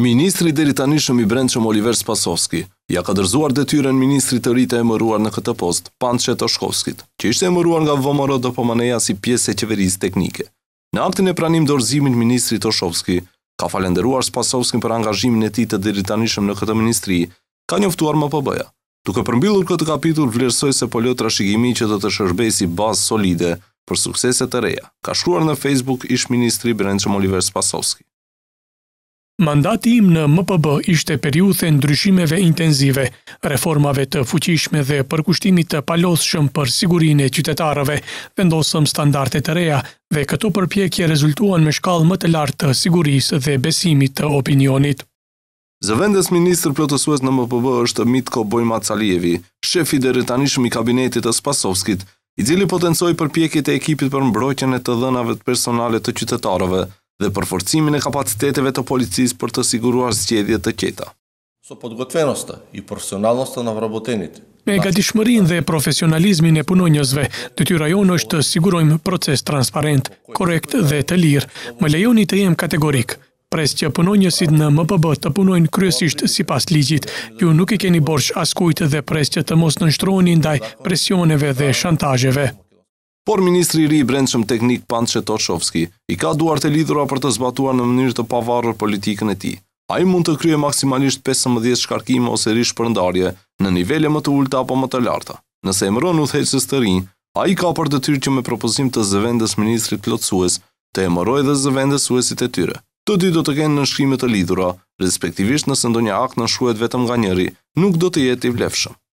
Ministri deri tani shumë i brendshëm Oliver Spasovski ja ka dërzuar detyren ministrit të rritë e mëruar në këtë post, Panche Toshkovskit, që ishte e mëruar nga vëmërë dhe pëmëneja si pjesë e qeverisë teknike. Në aktin e pranim dorëzimin ministri Toshkovski, ka falenderuar Spasovskin për angazhimin e ti të deri tani shumë në këtë ministri, ka njoftuar më pëbëja. Tukë përmbillur këtë kapitur, vlerësoj se Poljotra Shigimi që do të shërbej si bazë solide për sukseset të reja, ka shkruar në Facebook ish ministri Brençëm Oliver Spasovski. Mandati im në MPB ishte periuthe ndryshimeve intenzive, reformave të fuqishme dhe përkushtimit të palosshëm për sigurinë e qytetarëve, vendosëm standarde të reja dhe këto përpjekje rezultuan me shkallë më të lartë të sigurisë dhe besimit të opinionit. Zëvendës Ministrë Plotësues në MPB është Mitko Bojma Calievi, shefi dhe rëtanishëm i kabinetit të Spasovskit, i cili potencoj përpjekje e ekipit për mbrojtjen e të dhënave të personale të qytetarëve, dhe për forcimin e kapaciteteve të policis për të siguruar zgjedhje të qeta. So pot i personalnosta në vrabotenit. Me ga dishmërin dhe profesionalizmin e punonjësve, të ty rajon është të sigurojmë proces transparent, korekt dhe të lirë. Më lejoni të jemë kategorikë. Pres që punonjësit në më të punojnë kryesisht si pas ligjit, ju nuk i keni borsh askujt dhe pres që të mos nështroni ndaj presioneve dhe shantajeve por ministri i ri i brendshëm teknik Pant Shetoshovski i ka duart e lidhura për të zbatuar në mënyrë të pavarur politikën e tij. Ai mund të kryejë maksimalisht 15 shkarkime ose rish përndarje në nivele më të ulta apo më të larta. Nëse emëron udhëheqës të rinj, ai ka për detyrë që me propozim të zëvendës ministrit plotësues të emërojë dhe zëvendësuesit e tyre. Të dy do të kenë në shkrimet të lidhura, respektivisht nëse ndonjë akt në vetëm nga njëri, nuk do të jetë i vlefshëm.